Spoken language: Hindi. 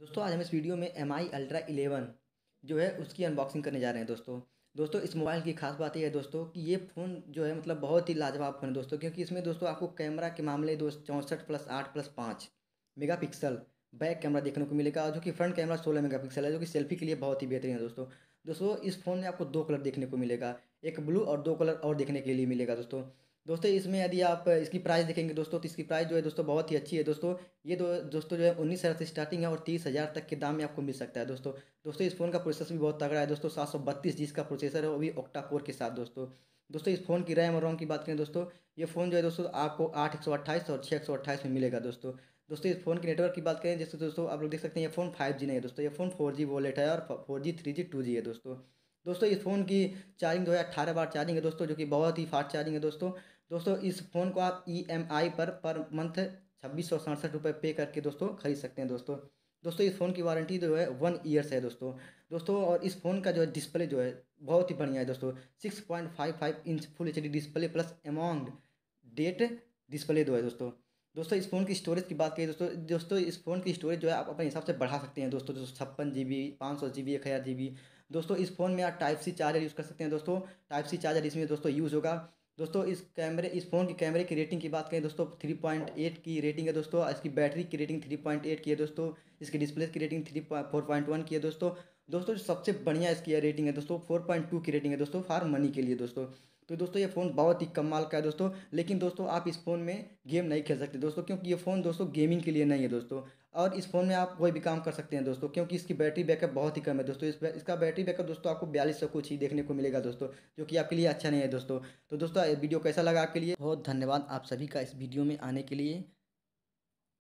दोस्तों आज हम इस वीडियो में एम आई अल्ट्रा इलेवन जो है उसकी अनबॉक्सिंग करने जा रहे हैं दोस्तों दोस्तों इस मोबाइल की खास बात यह है दोस्तों कि ये फ़ोन जो है मतलब बहुत ही लाजवाब फ़ोन है दोस्तों क्योंकि इसमें दोस्तों आपको कैमरा के मामले दोस्त चौंसठ प्लस आठ प्लस पाँच मेगा पिक्सल बैक कैमरा देखने को मिलेगा और जो कि फ्रंट कैमरा सोलह मेगा पिक्सल है जो कि सेल्फी के लिए बहुत ही बेहतरीन है दोस्तों दोस्तों इस फ़ोन में आपको दो कलर देखने को मिलेगा एक ब्लू और दो कलर और देखने के लिए मिलेगा दोस्तों दोस्तों इसमें यदि आप इसकी प्राइस देखेंगे दोस्तों तो इसकी प्राइस जो है दोस्तों बहुत ही अच्छी है दोस्तों ये दो दोस्तों जो है उन्नीस हज़ार से स्टार्टिंग है और तीस हज़ार तक के दाम में आपको मिल सकता है दोस्तों दोस्तों इस फ़ोन का प्रोसेसर भी बहुत तगड़ा है दोस्तों सात सौ बत्तीस का प्रोसेसर है वो भी ओक्टा कोर के साथ दोस्तों दोस्तों इस फ़ोन की रैम और रोम की बात करें दोस्तों ये फ़ोन जो है दोस्तों आपको आठ एक सौ अट्ठाईस और छः एक सौ अट्ठाईस में मिलेगा दोस्तों दोस्तों इस फ़ोन के नेटवर्क की बात करें जैसे दोस्तों आप लोग देख सकते हैं ये फ़ोन फाइव जी नहीं है दोस्तों ये फ़ोन फोर जी वॉलेट है और four G three G two G है दोस्तों दोस्तों इस फ़ोन की चार्जिंग जो है अट्ठारह बार चार्जिंग है दोस्तों जो कि बहुत ही फास्ट चार्जिंग है दोस्तों दोस्तों इस फ़ोन को आप ई e पर पर मंथ छब्बीस सौ सड़सठ रुपये पे करके दोस्तों खरीद सकते हैं दोस्तों दोस्तों इस फ़ोन की वारंटी जो है वन ईयर्स है दोस्तों दोस्तों और इस फ़ोन का जो है डिस्प्ले जो है बहुत ही बढ़िया है दोस्तों six point five five inch full H display plus amount date display जो है दोस्तों दोस्तों इस फ़ोन की स्टोरेज की बात करें दोस्तों दोस्तों इस फ़ोन की स्टोरेज जो है आप अपने हिसाब से बढ़ा सकते हैं दोस्तों दोस्तों छप्पन जी बी पाँच सौ जी बी एक हज़ार जी बी दोस्तों इस फ़ोन में आप टाइप सी चार्जर यूज़ कर सकते हैं दोस्तों टाइप सी चार्जर इसमें दोस्तों यूज़ होगा दोस्तों इस कैमरे इस फ़ोन के कैमरे की रेटिंग की बात करें दोस्तों थ्री पॉइंट एट की रेटिंग है दोस्तों इसकी बैटरी की रेटिंग थ्री पॉइंट एट की है दोस्तों इसकी डिस्प्ले की rating three four point one की है दोस्तों दोस्तों जो सबसे बढ़िया इसकी रेटिंग है दोस्तों फोर पॉइंट टू की रेटिंग है दोस्तों फार मनी के लिए दोस्तों तो दोस्तों ये फ़ोन बहुत ही कमाल का है दोस्तों लेकिन दोस्तों आप इस फ़ोन में गेम नहीं खेल सकते दोस्तों क्योंकि ये फ़ोन दोस्तों गेमिंग के लिए नहीं है दोस्तों और इस फ़ोन में आप कोई भी काम कर सकते हैं दोस्तों क्योंकि इसकी बैटरी बैकअप बहुत ही कम है दोस्तों इस इसका बैटरी बैकअप दोस्तों आपको बयालीस सौ कुछ ही देखने को मिलेगा दोस्तों जो कि आपके लिए अच्छा नहीं है दोस्तों तो दोस्तों वीडियो कैसा लगा आपके लिए बहुत धन्यवाद आप सभी का इस वीडियो में आने के लिए